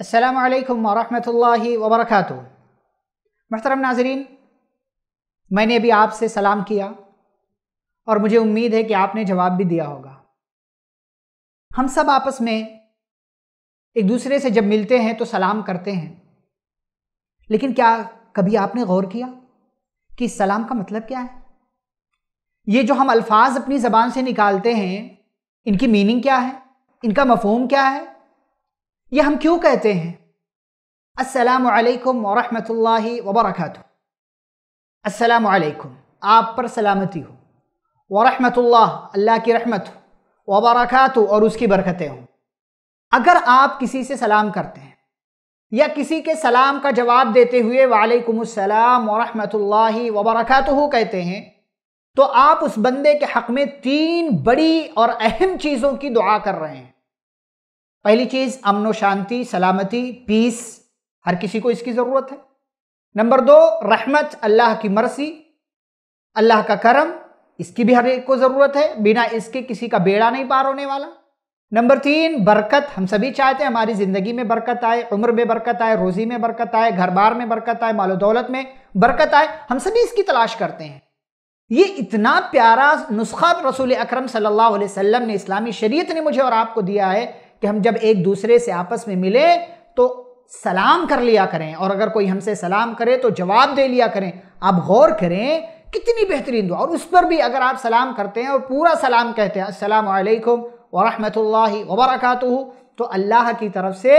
असलकम वरहमल वबरक महतरम नाजरीन मैंने अभी आपसे सलाम किया और मुझे उम्मीद है कि आपने जवाब भी दिया होगा हम सब आपस में एक दूसरे से जब मिलते हैं तो सलाम करते हैं लेकिन क्या कभी आपने गौर किया कि इस सलाम का मतलब क्या है ये जो हम अल्फाज अपनी ज़बान से निकालते हैं इनकी मीनिंग क्या है इनका मफहम क्या है ये हम क्यों कहते हैं अस्सलाम वालेकुम वरहमतुल्लाहि वबरकातुहू अस्सलाम वालेकुम आप पर सलामती हो वरहमतुल्लाह अल्लाह की रहमत हो वबरकातु और उसकी बरकतें हों अगर आप किसी से सलाम करते हैं या किसी के सलाम का जवाब देते हुए वालेकुमसलाम वरहमतुल्लाहि वबरकातुहू कहते हैं तो आप उस बंदे के हक़ में तीन बड़ी और अहम चीज़ों की दुआ कर रहे हैं पहली चीज व शांति सलामती पीस हर किसी को इसकी ज़रूरत है नंबर दो रहमत अल्लाह की मर्सी अल्लाह का करम इसकी भी हर एक को ज़रूरत है बिना इसके किसी का बेड़ा नहीं पार होने वाला नंबर तीन बरकत हम सभी चाहते हैं हमारी ज़िंदगी में बरकत आए उम्र में बरकत आए रोज़ी में बरकत आए घर बार में बरकत आए मालो दौलत में बरकत आए हम सभी इसकी तलाश करते हैं ये इतना प्यारा नुस्खा रसूल अकरम सल्लल्लाहु अलैहि वसल्लम ने इस्लामी शरीयत ने मुझे और आपको दिया है कि हम जब एक दूसरे से आपस में मिले तो सलाम कर लिया करें और अगर कोई हमसे सलाम करे तो जवाब दे लिया करें आप गौर करें कितनी बेहतरीन दुआ और उस पर भी अगर आप सलाम करते हैं और पूरा सलाम कहते हैं असलकम वरहमल वबरक तो अल्लाह की तरफ से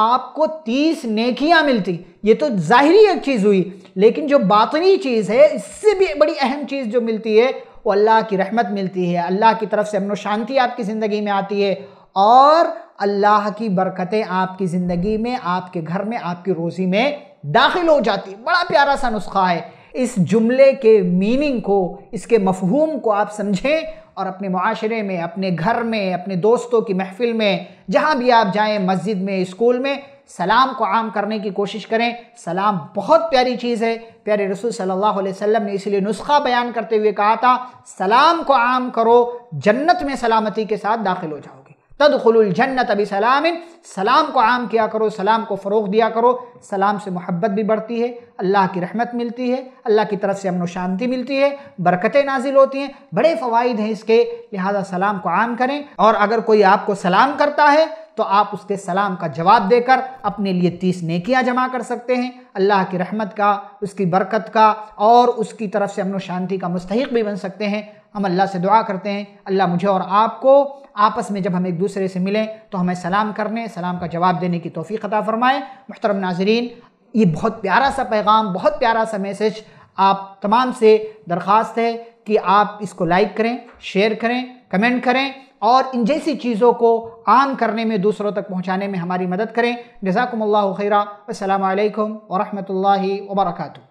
आपको तीस नेकियां मिलती ये तो ज़ाहरी एक चीज़ हुई लेकिन जो बातनी चीज़ है इससे भी बड़ी अहम चीज़ जो मिलती है वो अल्लाह की रहमत मिलती है अल्लाह की तरफ से अमन शांति आपकी ज़िंदगी में आती है और अल्लाह की बरकतें आपकी ज़िंदगी में आपके घर में आपकी रोज़ी में दाखिल हो जाती बड़ा प्यारा सा नुस्खा है इस जुमले के मीनिंग को इसके मफहूम को आप समझें और अपने माशरे में अपने घर में अपने दोस्तों की महफिल में जहाँ भी आप जाएँ मस्जिद में स्कूल में सलाम को आम करने की कोशिश करें सलाम बहुत प्यारी चीज़ है प्यारे रसूल सल्लल्लाहु अलैहि वसल्लम ने इसलिए नुस्खा बयान करते हुए कहा था सलाम को आम करो जन्नत में सलामती के साथ दाखिल हो जाओगे तदखलजन्नत अभी सलाम सलाम को आम किया करो सलाम को फ़रोग दिया करो सलाम से मोहब्बत भी बढ़ती है अल्लाह की रहमत मिलती है अल्लाह की तरफ से अमन शांति मिलती है बरकतें नाजिल होती हैं बड़े फ़वाद हैं इसके लिहाजा सलाम को आम करें और अगर कोई आपको सलाम करता है तो आप उसके सलाम का जवाब देकर अपने लिए तीस नकियाँ जमा कर सकते हैं अल्लाह की रहमत का उसकी बरकत का और उसकी तरफ से अमन शांति का मुस्तक भी बन सकते हैं हम अल्लाह से दुआ करते हैं अल्लाह मुझे और आपको आपस में जब हम एक दूसरे से मिलें तो हमें सलाम करने सलाम का जवाब देने की तोफ़ी अता फ़रमाएँ मुहतरम नाजरीन ये बहुत प्यारा सा पैगाम बहुत प्यारा सा मैसेज आप तमाम से दरख्वास्त है कि आप इसको लाइक करें शेयर करें कमेंट करें और इन जैसी चीज़ों को आम करने में दूसरों तक पहुँचाने में हमारी मदद करें जजाकम्ला खैरा असल वरहमल वर्का